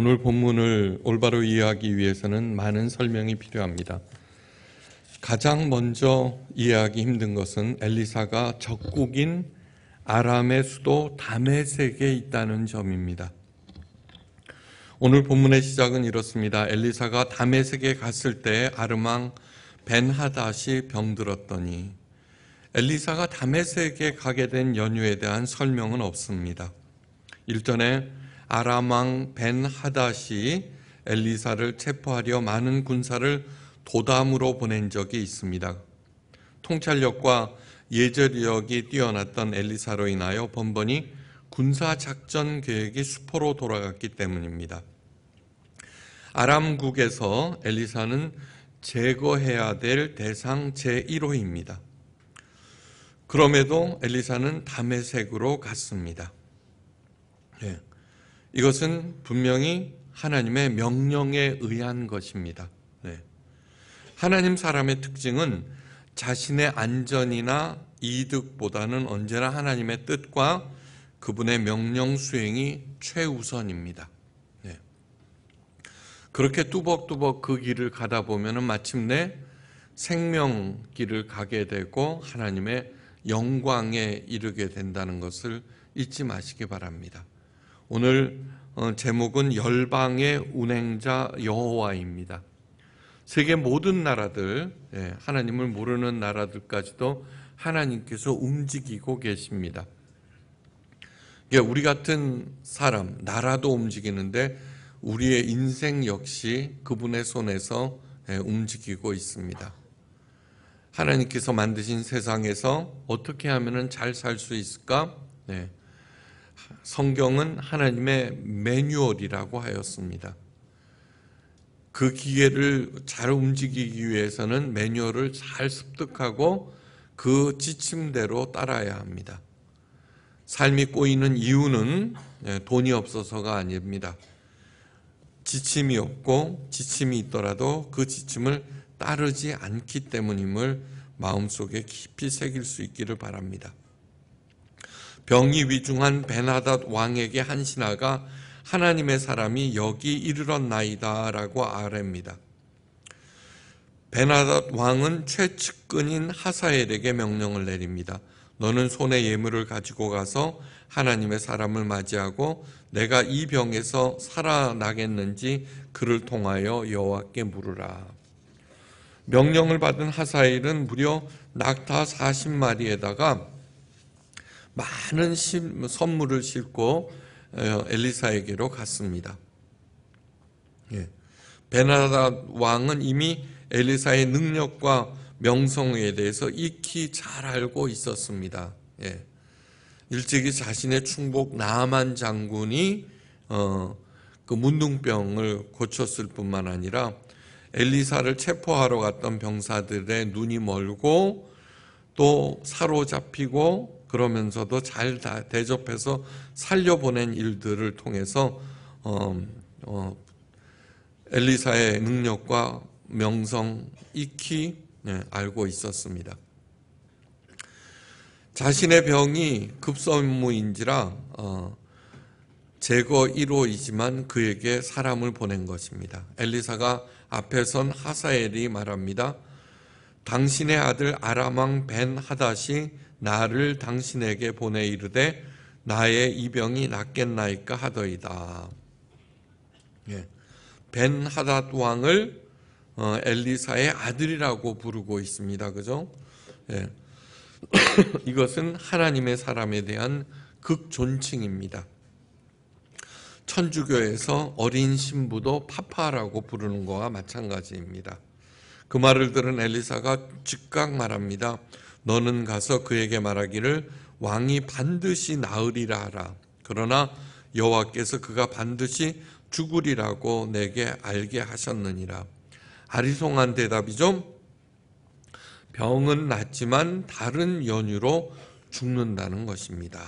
오늘 본문을 올바로 이해하기 위해서는 많은 설명이 필요합니다. 가장 먼저 이해하기 힘든 것은 엘리사가 적국인 아람의 수도 다메섹에 있다는 점입니다. 오늘 본문의 시작은 이렇습니다. 엘리사가 다메섹에 갔을 때 아르망 벤하닷이 병들었더니 엘리사가 다메섹에 가게 된 연유에 대한 설명은 없습니다. 일전에 아람왕 벤하다시 엘리사를 체포하려 많은 군사를 도담으로 보낸 적이 있습니다. 통찰력과 예절력이 뛰어났던 엘리사로 인하여 번번이 군사 작전 계획이 수포로 돌아갔기 때문입니다. 아람국에서 엘리사는 제거해야 될 대상 제1호입니다. 그럼에도 엘리사는 담의색으로 갔습니다. 네. 이것은 분명히 하나님의 명령에 의한 것입니다. 네. 하나님 사람의 특징은 자신의 안전이나 이득보다는 언제나 하나님의 뜻과 그분의 명령 수행이 최우선입니다. 네. 그렇게 뚜벅뚜벅 그 길을 가다 보면 마침내 생명길을 가게 되고 하나님의 영광에 이르게 된다는 것을 잊지 마시기 바랍니다. 오늘 어, 제목은 열방의 운행자 여호와입니다. 세계 모든 나라들, 예, 하나님을 모르는 나라들까지도 하나님께서 움직이고 계십니다. 예, 우리 같은 사람, 나라도 움직이는데 우리의 인생 역시 그분의 손에서 예, 움직이고 있습니다. 하나님께서 만드신 세상에서 어떻게 하면 잘 살 수 있을까? 네. 성경은 하나님의 매뉴얼이라고 하였습니다. 그 기계를 잘 움직이기 위해서는 매뉴얼을 잘 습득하고 그 지침대로 따라야 합니다. 삶이 꼬이는 이유는 예, 돈이 없어서가 아닙니다. 지침이 없고 지침이 있더라도 그 지침을 따르지 않기 때문임을 마음속에 깊이 새길 수 있기를 바랍니다. 병이 위중한 베나닷 왕에게 한 신하가 하나님의 사람이 여기 이르렀나이다 라고 아랩니다. 베나닷 왕은 최측근인 하사엘에게 명령을 내립니다. 너는 손에 예물을 가지고 가서 하나님의 사람을 맞이하고 내가 이 병에서 살아나겠는지 그를 통하여 여호와께 물으라. 명령을 받은 하사엘은 무려 낙타 40마리에다가 많은 뭐 선물을 싣고 어, 엘리사에게로 갔습니다. 예. 베나다 왕은 이미 엘리사의 능력과 명성에 대해서 익히 잘 알고 있었습니다. 예. 일찍이 자신의 충복 나만 장군이 어, 그 문둥병을 고쳤을 뿐만 아니라 엘리사를 체포하러 갔던 병사들의 눈이 멀고 또 사로잡히고 그러면서도 잘 대접해서 살려보낸 일들을 통해서 어, 어, 엘리사의 능력과 명성 익히 네, 알고 있었습니다. 자신의 병이 급선무인지라 어, 제거 1호이지만 그에게 사람을 보낸 것입니다. 엘리사가 앞에선 하사엘이 말합니다. 당신의 아들 아람왕 벤 하닷이 나를 당신에게 보내 이르되 나의 이병이 낫겠나이까 하더이다. 예. 벤 하닷 왕을 어, 엘리사의 아들이라고 부르고 있습니다. 그죠? 예. 이것은 하나님의 사람에 대한 극존칭입니다. 천주교에서 어린 신부도 파파라고 부르는 거와 마찬가지입니다. 그 말을 들은 엘리사가 즉각 말합니다. 너는 가서 그에게 말하기를 왕이 반드시 나으리라 하라. 그러나 여호와께서 그가 반드시 죽으리라고 내게 알게 하셨느니라. 아리송한 대답이 좀 병은 낫지만 다른 연유로 죽는다는 것입니다.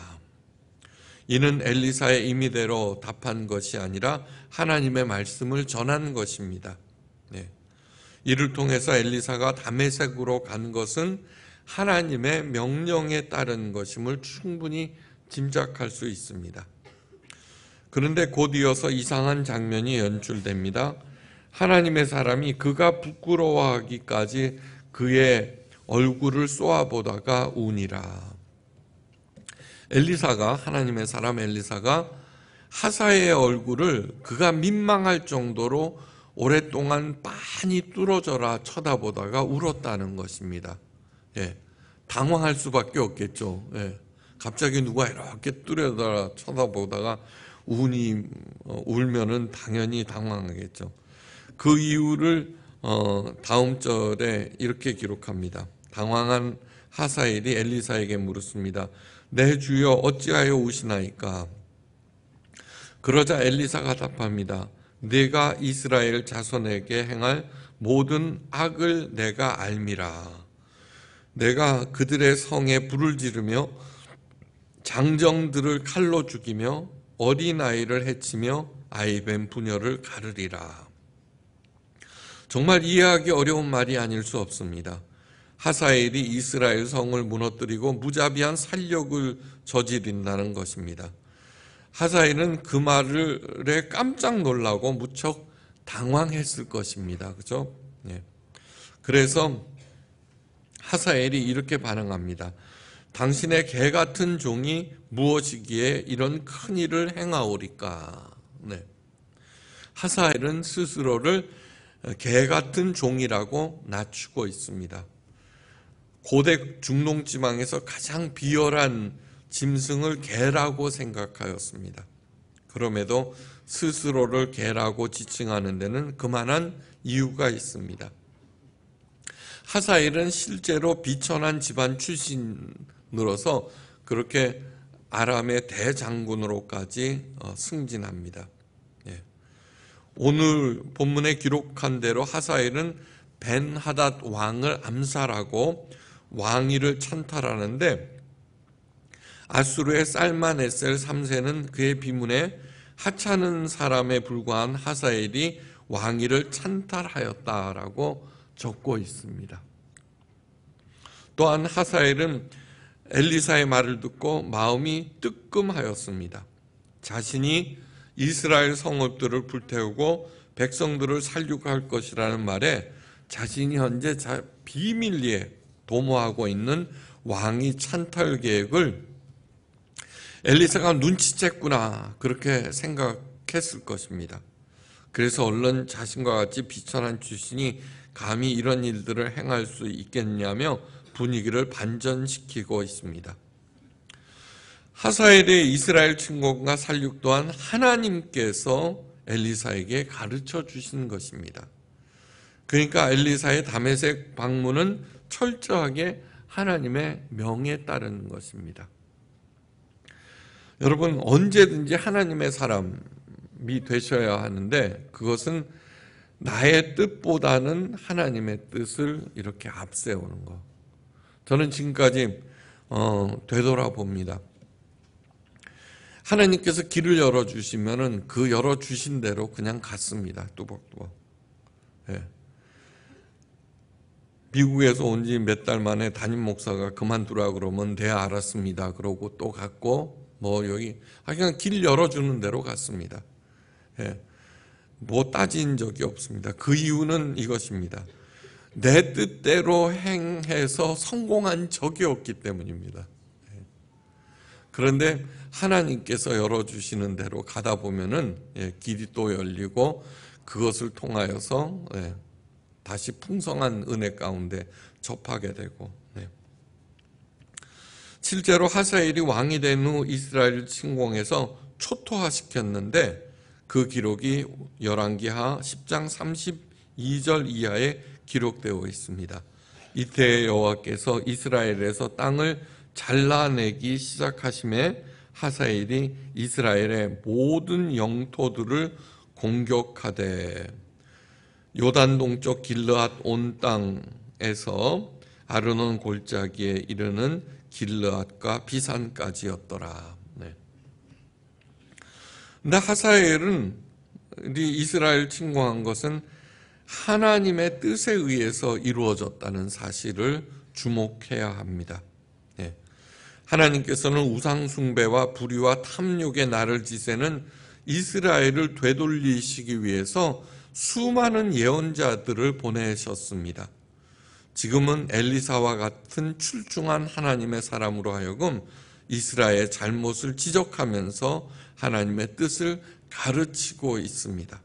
이는 엘리사의 임의대로 답한 것이 아니라 하나님의 말씀을 전한 것입니다. 네. 이를 통해서 엘리사가 담에색으로 간 것은 하나님의 명령에 따른 것임을 충분히 짐작할 수 있습니다. 그런데 곧 이어서 이상한 장면이 연출됩니다. 하나님의 사람이 그가 부끄러워하기까지 그의 얼굴을 쏘아보다가 우니라. 엘리사가 하나님의 사람 엘리사가 하사의 얼굴을 그가 민망할 정도로 오랫동안 빤히 뚫어져라 쳐다보다가 울었다는 것입니다. 예. 당황할 수밖에 없겠죠. 예. 갑자기 누가 이렇게 뚜려다 쳐다보다가 우니 어, 울면은 당연히 당황하겠죠. 그 이유를 어, 다음 절에 이렇게 기록합니다. 당황한 하사엘이 엘리사에게 물었습니다. 내 주여 어찌하여 우시나이까? 그러자 엘리사가 답합니다. 내가 이스라엘 자손에게 행할 모든 악을 내가 알미라. 내가 그들의 성에 불을 지르며 장정들을 칼로 죽이며 어린아이를 해치며 아이뱀 부녀를 가르리라. 정말 이해하기 어려운 말이 아닐 수 없습니다. 하사엘이 이스라엘 성을 무너뜨리고 무자비한 살력을 저지른다는 것입니다. 하사엘은 그말에 깜짝 놀라고 무척 당황했을 것입니다. 그죠? 예. 그래서 하사엘이 이렇게 반응합니다. 당신의 개 같은 종이 무엇이기에 이런 큰 일을 행하오리까. 네. 하사엘은 스스로를 개 같은 종이라고 낮추고 있습니다. 고대 중동 지방에서 가장 비열한 짐승을 개라고 생각하였습니다. 그럼에도 스스로를 개라고 지칭하는 데는 그만한 이유가 있습니다. 하사일은 실제로 비천한 집안 출신으로서 그렇게 아람의 대장군으로까지 어, 승진합니다. 예. 오늘 본문에 기록한 대로 하사엘은 벤하닷 왕을 암살하고 왕위를 찬탈하는데 아수르의 쌀만에셀 3세는 그의 비문에 하찮은 사람에 불과한 하사엘이 왕위를 찬탈하였다라고 적고 있습니다. 또한 하사엘은 엘리사의 말을 듣고 마음이 뜨끔하였습니다. 자신이 이스라엘 성읍들을 불태우고 백성들을 살육할 것이라는 말에 자신이 현재 비밀리에 도모하고 있는 왕이 찬탈 계획을 엘리사가 눈치챘구나 그렇게 생각했을 것입니다. 그래서 얼른 자신과 같이 비천한 주신이 감히 이런 일들을 행할 수 있겠냐며 분위기를 반전시키고 있습니다. 하사엘의 이스라엘 침공과 살육 또한 하나님께서 엘리사에게 가르쳐 주신 것입니다. 그러니까 엘리사의 담에색 방문은 철저하게 하나님의 명에 따른 것입니다. 여러분 언제든지 하나님의 사람이 되셔야 하는데 그것은 나의 뜻보다는 하나님의 뜻을 이렇게 앞세우는 것. 저는 지금까지 어, 되돌아봅니다. 하나님께서 길을 열어주시면은 그 열어주신 대로 그냥 갔습니다. 뚜벅뚜벅. 예. 미국에서 온 지 몇 달 만에 담임 목사가 그만두라 그러면 대 네, 알았습니다. 그러고 또 갔고 뭐 여기 아 그냥 길 열어주는 대로 갔습니다. 예. 뭐 따진 적이 없습니다. 그 이유는 이것입니다. 내 뜻대로 행해서 성공한 적이 없기 때문입니다. 네. 그런데 하나님께서 열어주시는 대로 가다 보면은 예, 길이 또 열리고 그것을 통하여서 예, 다시 풍성한 은혜 가운데 접하게 되고 네. 실제로 하사엘이 왕이 된 후 이스라엘 침공해서 초토화시켰는데 그 기록이 열왕기하 10장 32절 이하에 기록되어 있습니다. 이때 여호와께서 이스라엘에서 땅을 잘라내기 시작하심에 하사엘이 이스라엘의 모든 영토들을 공격하되 요단 동쪽 길르앗 온 땅에서 아르논 골짜기에 이르는 길르앗과 비산까지였더라. 근데 하사엘은 이스라엘 침공한 것은 하나님의 뜻에 의해서 이루어졌다는 사실을 주목해야 합니다. 예. 하나님께서는 우상숭배와 불의와 탐욕의 나를 지새는 이스라엘을 되돌리시기 위해서 수많은 예언자들을 보내셨습니다. 지금은 엘리사와 같은 출중한 하나님의 사람으로 하여금 이스라엘 잘못을 지적하면서 하나님의 뜻을 가르치고 있습니다.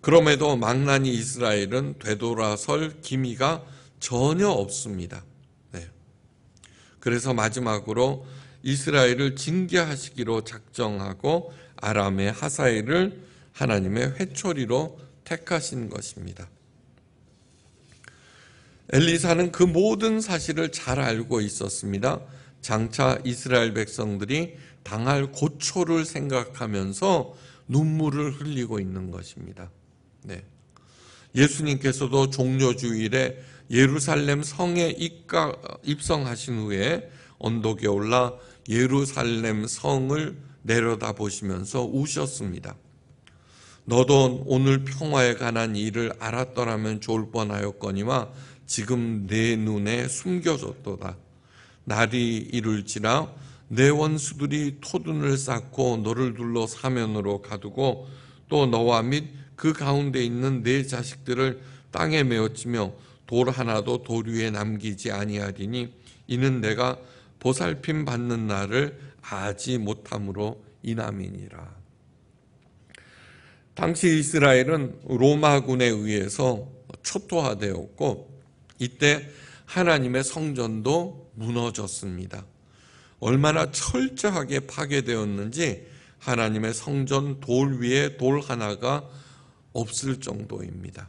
그럼에도 망나니 이스라엘은 되돌아설 기미가 전혀 없습니다. 네. 그래서 마지막으로 이스라엘을 징계하시기로 작정하고 아람의 하사엘을 하나님의 회초리로 택하신 것입니다. 엘리사는 그 모든 사실을 잘 알고 있었습니다. 장차 이스라엘 백성들이 당할 고초를 생각하면서 눈물을 흘리고 있는 것입니다. 네. 예수님께서도 종려 주일에 예루살렘 성에 입가, 입성하신 후에 언덕에 올라 예루살렘 성을 내려다 보시면서 우셨습니다. 너도 오늘 평화에 관한 일을 알았더라면 좋을 뻔하였거니와 지금 내 눈에 숨겨졌도다. 날이 이룰지라 내 원수들이 토둔을 쌓고 너를 둘러 사면으로 가두고 또 너와 및 그 가운데 있는 내 자식들을 땅에 메어치며 돌 하나도 돌 위에 남기지 아니하리니 이는 내가 보살핌 받는 날을 아지 못함으로 이남이니라. 당시 이스라엘은 로마군에 의해서 초토화되었고 이때 하나님의 성전도 무너졌습니다. 얼마나 철저하게 파괴되었는지 하나님의 성전 돌 위에 돌 하나가 없을 정도입니다.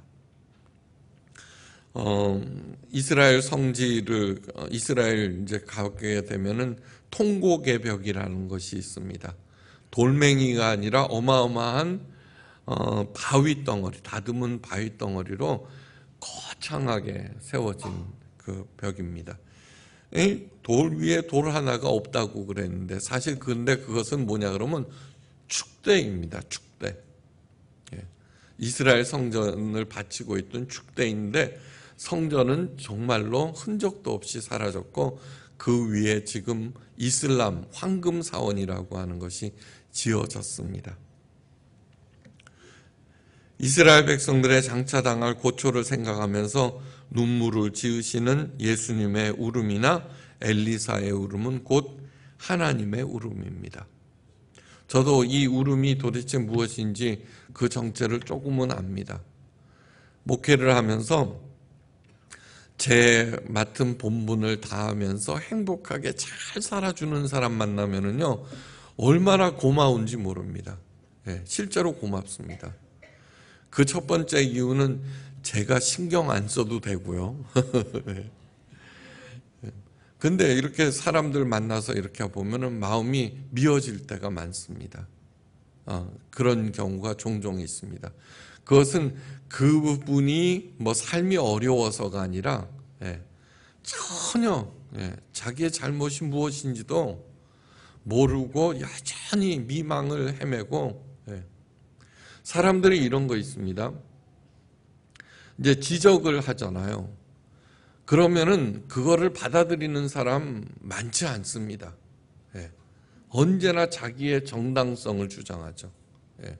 어, 이스라엘 성지를 어, 이스라엘 이제 가게 되면은 통곡의 벽이라는 것이 있습니다. 돌멩이가 아니라 어마어마한 어, 바위 덩어리, 다듬은 바위 덩어리로 거창하게 세워진 그 벽입니다. 돌 위에 돌 하나가 없다고 그랬는데 사실 근데 그것은 뭐냐 그러면 축대입니다. 축대. 예. 이스라엘 성전을 바치고 있던 축대인데 성전은 정말로 흔적도 없이 사라졌고 그 위에 지금 이슬람 황금 사원이라고 하는 것이 지어졌습니다. 이스라엘 백성들의 장차당할 고초를 생각하면서 눈물을 지으시는 예수님의 울음이나 엘리사의 울음은 곧 하나님의 울음입니다. 저도 이 울음이 도대체 무엇인지 그 정체를 조금은 압니다. 목회를 하면서 제 맡은 본분을 다하면서 행복하게 잘 살아주는 사람 만나면은요 얼마나 고마운지 모릅니다. 예, 실제로 고맙습니다. 그 첫 번째 이유는 제가 신경 안 써도 되고요. 네. 근데 이렇게 사람들 만나서 이렇게 보면은 마음이 미어질 때가 많습니다. 어, 그런 경우가 종종 있습니다. 그것은 그분이 뭐 삶이 어려워서가 아니라 예, 전혀 예, 자기의 잘못이 무엇인지도 모르고 여전히 미망을 헤매고 예. 사람들이 이런 거 있습니다. 이제 지적을 하잖아요. 그러면은 그거를 받아들이는 사람 많지 않습니다. 예. 언제나 자기의 정당성을 주장하죠. 예.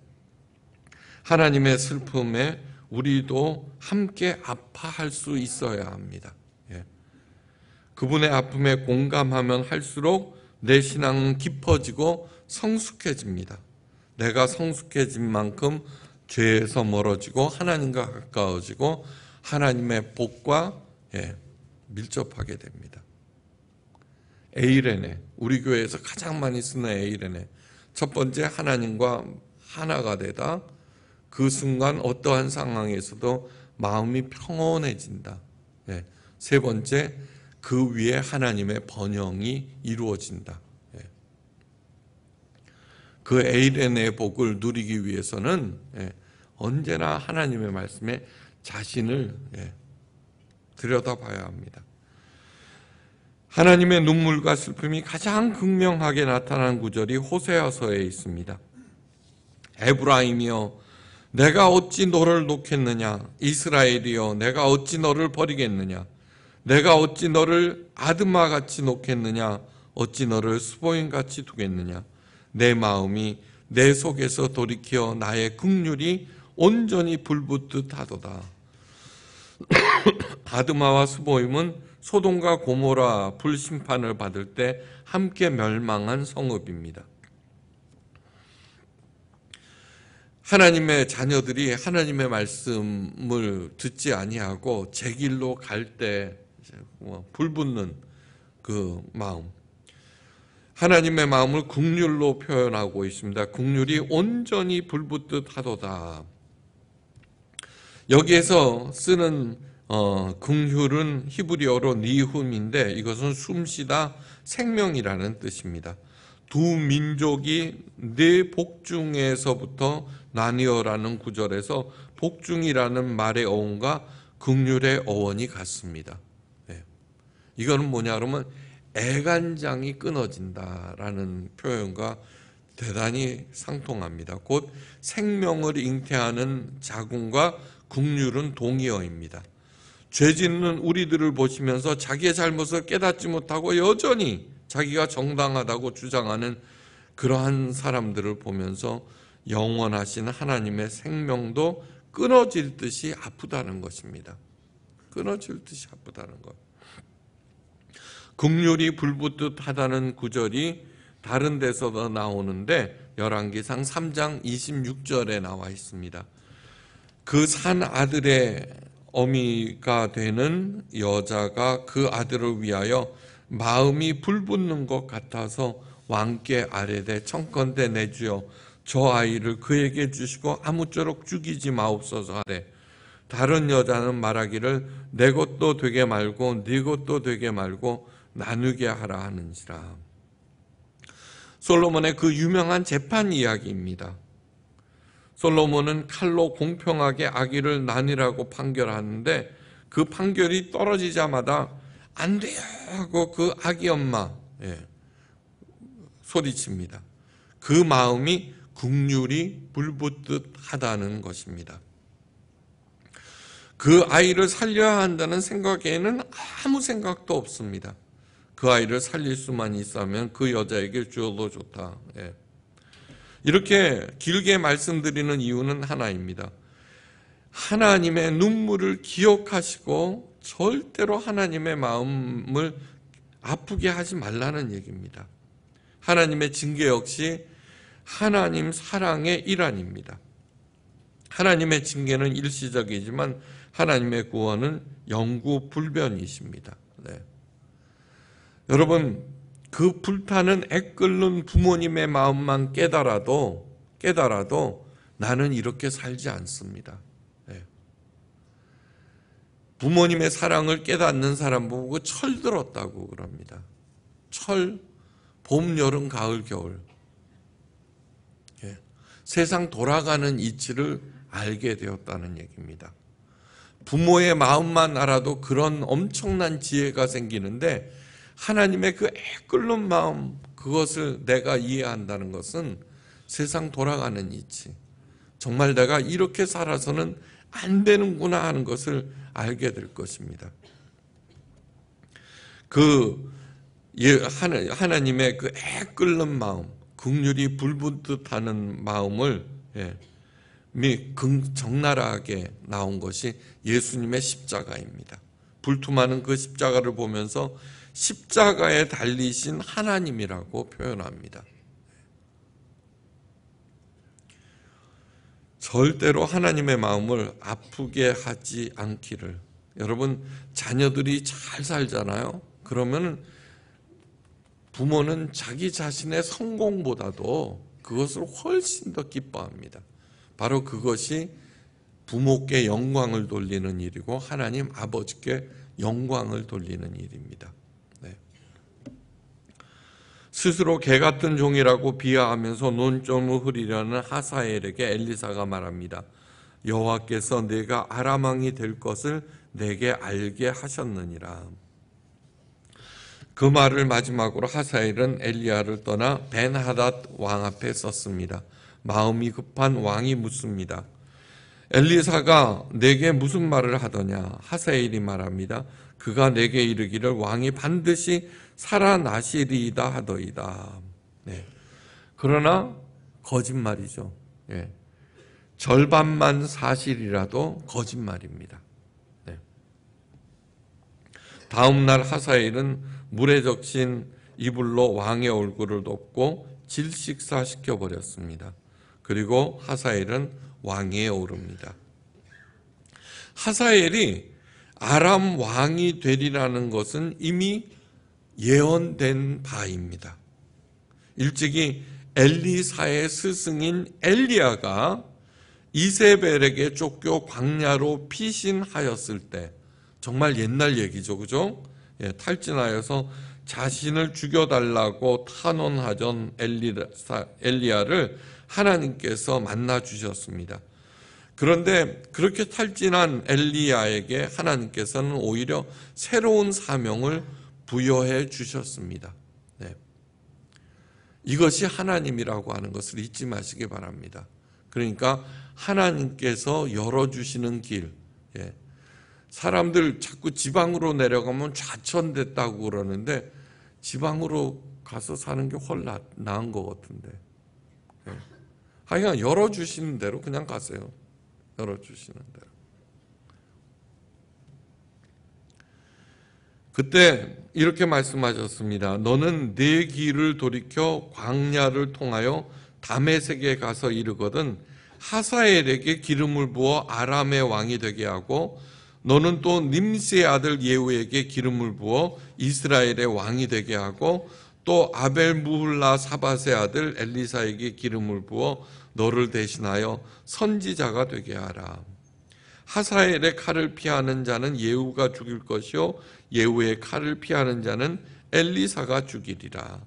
하나님의 슬픔에 우리도 함께 아파할 수 있어야 합니다. 예. 그분의 아픔에 공감하면 할수록 내 신앙은 깊어지고 성숙해집니다. 내가 성숙해진 만큼 죄에서 멀어지고 하나님과 가까워지고 하나님의 복과 예, 밀접하게 됩니다. 에이레네 우리 교회에서 가장 많이 쓰는 에이레네 첫 번째 하나님과 하나가 되다 그 순간 어떠한 상황에서도 마음이 평온해진다. 예, 세 번째 그 위에 하나님의 번영이 이루어진다. 그 에이렌의 복을 누리기 위해서는 예, 언제나 하나님의 말씀에 자신을 예, 들여다봐야 합니다. 하나님의 눈물과 슬픔이 가장 극명하게 나타난 구절이 호세아서에 있습니다. 에브라임이여 내가 어찌 너를 놓겠느냐 이스라엘이여 내가 어찌 너를 버리겠느냐 내가 어찌 너를 아드마같이 놓겠느냐 어찌 너를 수보인같이 두겠느냐 내 마음이 내 속에서 돌이켜 나의 극률이 온전히 불붙듯 하도다. 아드마와 수보임은 소돔과 고모라 불심판을 받을 때 함께 멸망한 성읍입니다. 하나님의 자녀들이 하나님의 말씀을 듣지 아니하고 제 길로 갈때 뭐, 불붙는 그 마음 하나님의 마음을 국률로 표현하고 있습니다. 국률이 온전히 불붙듯 하도다. 여기에서 쓰는 어, 긍휼은 히브리어로 니훔인데 이것은 숨쉬다 생명이라는 뜻입니다. 두 민족이 네 복중에서부터 나뉘어라는 구절에서 복중이라는 말의 어원과 긍휼의 어원이 같습니다. 네. 이거는 뭐냐 그러면 애간장이 끊어진다라는 표현과 대단히 상통합니다. 곧 생명을 잉태하는 자궁과 국률은 동의어입니다. 죄 짓는 우리들을 보시면서 자기의 잘못을 깨닫지 못하고 여전히 자기가 정당하다고 주장하는 그러한 사람들을 보면서 영원하신 하나님의 생명도 끊어질 듯이 아프다는 것입니다. 끊어질 듯이 아프다는 것. 극률이 불붙듯 하다는 구절이 다른 데서도 나오는데 열왕기상 3장 26절에 나와 있습니다. 그 산 아들의 어미가 되는 여자가 그 아들을 위하여 마음이 불붙는 것 같아서 왕께 아래되 청컨대 내주여 저 아이를 그에게 주시고 아무쪼록 죽이지 마옵소서 하되 다른 여자는 말하기를 내 것도 되게 말고 네 것도 되게 말고 나누게 하라 하는지라. 솔로몬의 그 유명한 재판 이야기입니다. 솔로몬은 칼로 공평하게 아기를 나뉘라고 판결하는데 그 판결이 떨어지자마자안 돼요 하고 그 아기 엄마 예, 소리칩니다. 그 마음이 국률이 불붙듯 하다는 것입니다. 그 아이를 살려야 한다는 생각에는 아무 생각도 없습니다. 그 아이를 살릴 수만 있다면 그 여자에게 주어도 좋다. 예. 이렇게 길게 말씀드리는 이유는 하나입니다. 하나님의 눈물을 기억하시고 절대로 하나님의 마음을 아프게 하지 말라는 얘기입니다. 하나님의 징계 역시 하나님 사랑의 일환입니다. 하나님의 징계는 일시적이지만 하나님의 구원은 영구 불변이십니다. 네. 여러분 그 불타는 애끓는 부모님의 마음만 깨달아도 깨달아도 나는 이렇게 살지 않습니다. 예. 부모님의 사랑을 깨닫는 사람 보고 철들었다고 그럽니다. 철, 봄, 여름, 가을, 겨울. 예. 세상 돌아가는 이치를 알게 되었다는 얘기입니다. 부모의 마음만 알아도 그런 엄청난 지혜가 생기는데 하나님의 그 애끓는 마음 그것을 내가 이해한다는 것은 세상 돌아가는 이치 정말 내가 이렇게 살아서는 안 되는구나 하는 것을 알게 될 것입니다. 그 예, 하나님의 그 애끓는 마음, 극률이 불붙듯 하는 마음을 예, 미 정나라하게 나온 것이 예수님의 십자가입니다. 불투마는 그 십자가를 보면서 십자가에 달리신 하나님이라고 표현합니다. 절대로 하나님의 마음을 아프게 하지 않기를. 여러분, 자녀들이 잘 살잖아요? 그러면 부모는 자기 자신의 성공보다도 그것을 훨씬 더 기뻐합니다. 바로 그것이 부모께 영광을 돌리는 일이고 하나님 아버지께 영광을 돌리는 일입니다. 스스로 개 같은 종이라고 비하하면서 논점을 흐리려는 하사엘에게 엘리사가 말합니다. 여호와께서 내가 아람왕이 될 것을 내게 알게 하셨느니라. 그 말을 마지막으로 하사엘은 엘리야를 떠나 벤하닷 왕 앞에 섰습니다. 마음이 급한 왕이 묻습니다. 엘리사가 내게 무슨 말을 하더냐? 하사엘이 말합니다. 그가 내게 이르기를 왕이 반드시 살아나시리이다 하더이다. 네. 그러나 거짓말이죠. 네. 절반만 사실이라도 거짓말입니다. 네. 다음 날 하사일은 물에 적신 이불로 왕의 얼굴을 덮고 질식사시켜 버렸습니다. 그리고 하사엘은 왕위에 오릅니다. 하사엘이 아람 왕이 되리라는 것은 이미 예언된 바입니다. 일찍이 엘리사의 스승인 엘리야가 이세벨에게 쫓겨 광야로 피신하였을 때 정말 옛날 얘기죠. 그죠? 예, 탈진하여서 자신을 죽여달라고 탄원하던 엘리야를 하나님께서 만나 주셨습니다. 그런데 그렇게 탈진한 엘리야에게 하나님께서는 오히려 새로운 사명을 부여해 주셨습니다. 네. 이것이 하나님이라고 하는 것을 잊지 마시기 바랍니다. 그러니까 하나님께서 열어주시는 길, 예. 사람들 자꾸 지방으로 내려가면 좌천됐다고 그러는데 지방으로 가서 사는 게훨 나, 나은 것 같은데. 예. 하여간 열어주시는 대로 그냥 가세요. 열어주시는 대로. 그때 이렇게 말씀하셨습니다. 너는 네 길을 돌이켜 광야를 통하여 담의 세계에 가서 이르거든 하사엘에게 기름을 부어 아람의 왕이 되게 하고 너는 또 님스의 아들 예후에게 기름을 부어 이스라엘의 왕이 되게 하고 또 아벨 무흘라 사밧의 아들 엘리사에게 기름을 부어 너를 대신하여 선지자가 되게 하라. 하사엘의 칼을 피하는 자는 예후가 죽일 것이요 예후의 칼을 피하는 자는 엘리사가 죽이리라.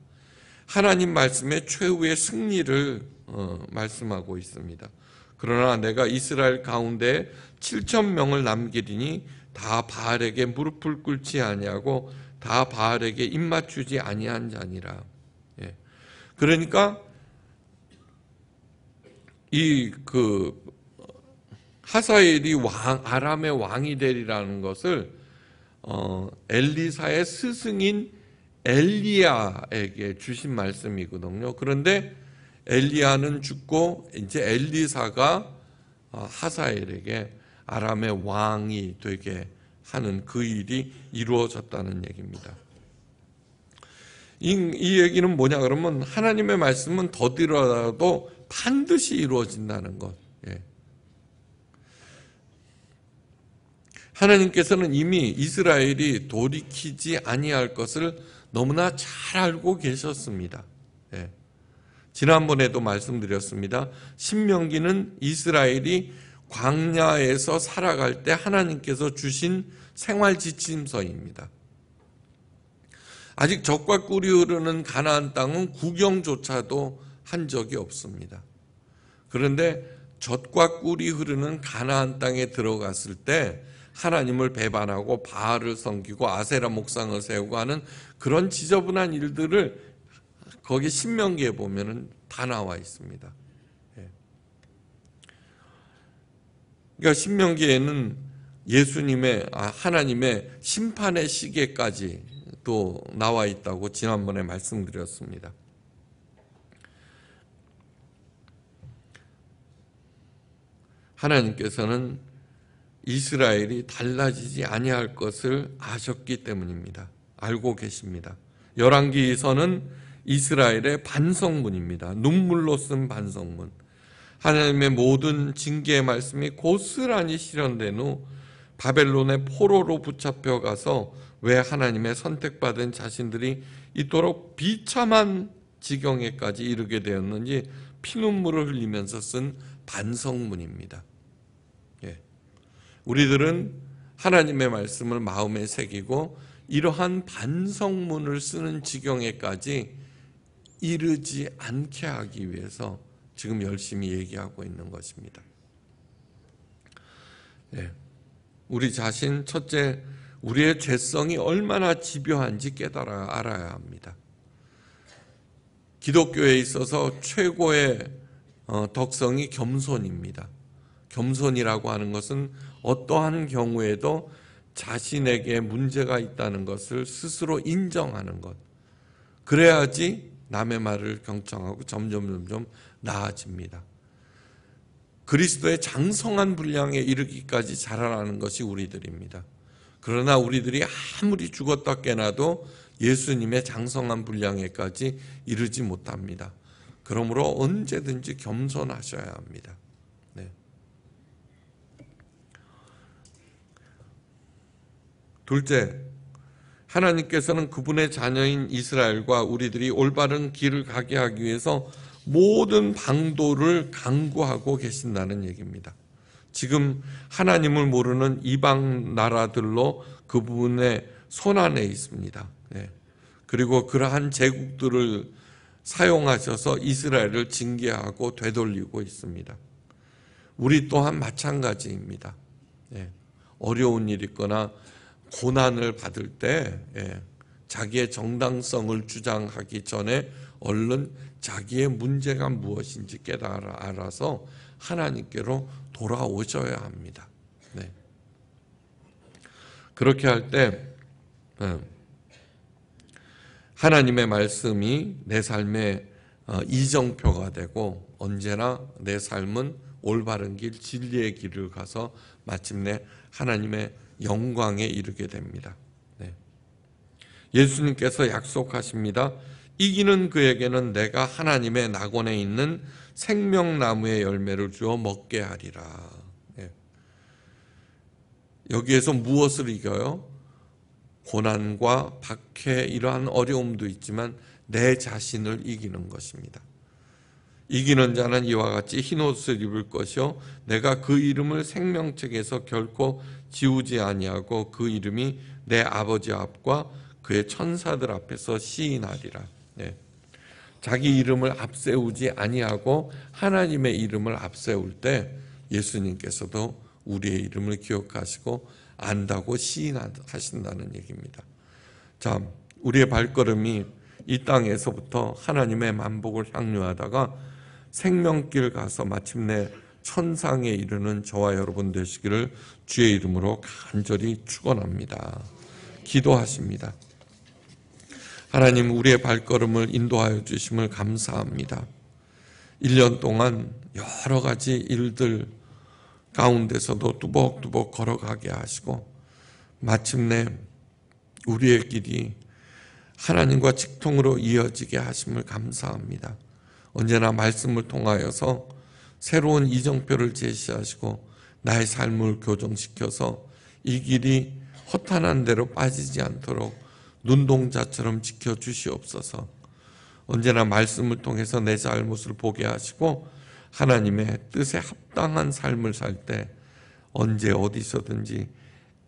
하나님 말씀의 최후의 승리를 어, 말씀하고 있습니다. 그러나 내가 이스라엘 가운데 7천 명을 남기리니 다 바알에게 무릎을 꿇지 아니하고 다 바알에게 입 맞추지 아니한 자니라. 예. 그러니까 이그 어, 하사엘이 왕 아람의 왕이 되리라는 것을 어, 엘리사의 스승인 엘리야에게 주신 말씀이거든요. 그런데 엘리야는 죽고 이제 엘리사가 어, 하사엘에게 아람의 왕이 되게 하는 그 일이 이루어졌다는 얘기입니다. 이, 이 얘기는 뭐냐 그러면 하나님의 말씀은 더디더라도 반드시 이루어진다는 것. 예. 하나님께서는 이미 이스라엘이 돌이키지 아니할 것을 너무나 잘 알고 계셨습니다. 예. 지난번에도 말씀드렸습니다. 신명기는 이스라엘이 광야에서 살아갈 때 하나님께서 주신 생활 지침서입니다. 아직 적과 꿀이 흐르는 가나안 땅은 구경조차도 한 적이 없습니다. 그런데 젖과 꿀이 흐르는 가나안 땅에 들어갔을 때 하나님을 배반하고 바알을 섬기고 아세라 목상을 세우고 하는 그런 지저분한 일들을 거기 신명기에 보면은 다 나와 있습니다. 예. 그러니까 신명기에는 예수님의 아, 하나님의 심판의 시계까지 또 나와 있다고 지난번에 말씀드렸습니다. 하나님께서는 이스라엘이 달라지지 아니할 것을 아셨기 때문입니다. 알고 계십니다. 열왕기서는 이스라엘의 반성문입니다. 눈물로 쓴 반성문. 하나님의 모든 징계의 말씀이 고스란히 실현된 후 바벨론의 포로로 붙잡혀 가서 왜 하나님의 선택받은 자신들이 이토록 비참한 지경에까지 이르게 되었는지 피눈물을 흘리면서 쓴 반성문입니다. 우리들은 하나님의 말씀을 마음에 새기고 이러한 반성문을 쓰는 지경에까지 이르지 않게 하기 위해서 지금 열심히 얘기하고 있는 것입니다. 네. 우리 자신 첫째 우리의 죄성이 얼마나 집요한지 깨달아 알아야 합니다. 기독교에 있어서 최고의 어, 덕성이 겸손입니다. 겸손이라고 하는 것은 어떠한 경우에도 자신에게 문제가 있다는 것을 스스로 인정하는 것. 그래야지 남의 말을 경청하고 점점 점점 나아집니다. 그리스도의 장성한 분량에 이르기까지 자라나는 것이 우리들입니다. 그러나 우리들이 아무리 죽었다 깨나도 예수님의 장성한 분량에까지 이르지 못합니다. 그러므로 언제든지 겸손하셔야 합니다. 둘째, 하나님께서는 그분의 자녀인 이스라엘과 우리들이 올바른 길을 가게 하기 위해서 모든 방도를 강구하고 계신다는 얘기입니다. 지금 하나님을 모르는 이방 나라들로 그분의 손안에 있습니다. 네. 그리고 그러한 제국들을 사용하셔서 이스라엘을 징계하고 되돌리고 있습니다. 우리 또한 마찬가지입니다. 네. 어려운 일 있거나 고난을 받을 때 예, 자기의 정당성을 주장하기 전에 얼른 자기의 문제가 무엇인지 깨달아 알아서 하나님께로 돌아오셔야 합니다. 네. 그렇게 할때 예, 하나님의 말씀이 내 삶의 어, 이정표가 되고 언제나 내 삶은 올바른 길, 진리의 길을 가서 마침내 하나님의 영광에 이르게 됩니다. 네. 예수님께서 약속하십니다. 이기는 그에게는 내가 하나님의 낙원에 있는 생명나무의 열매를 주어 먹게 하리라. 네. 여기에서 무엇을 이겨요? 고난과 박해 이러한 어려움도 있지만 내 자신을 이기는 것입니다. 이기는 자는 이와 같이 흰 옷을 입을 것이요 내가 그 이름을 생명책에서 결코 지우지 아니하고 그 이름이 내 아버지 앞과 그의 천사들 앞에서 시인하리라. 네. 자기 이름을 앞세우지 아니하고 하나님의 이름을 앞세울 때 예수님께서도 우리의 이름을 기억하시고 안다고 시인하신다는 얘기입니다. 자, 우리의 발걸음이 이 땅에서부터 하나님의 만복을 향유하다가 생명길 가서 마침내 천상에 이르는 저와 여러분 되시기를 주의 이름으로 간절히 축원합니다. 기도하십니다. 하나님 우리의 발걸음을 인도하여 주심을 감사합니다. 1년 동안 여러 가지 일들 가운데서도 뚜벅뚜벅 걸어가게 하시고 마침내 우리의 길이 하나님과 직통으로 이어지게 하심을 감사합니다. 언제나 말씀을 통하여서 새로운 이정표를 제시하시고 나의 삶을 교정시켜서 이 길이 허탄한 대로 빠지지 않도록 눈동자처럼 지켜 주시옵소서. 언제나 말씀을 통해서 내 잘못을 보게 하시고 하나님의 뜻에 합당한 삶을 살 때 언제 어디서든지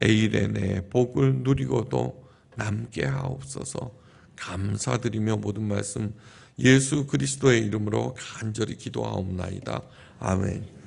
에이레네 복을 누리고도 남게 하옵소서. 감사드리며 모든 말씀 예수 그리스도의 이름으로 간절히 기도하옵나이다. 아멘.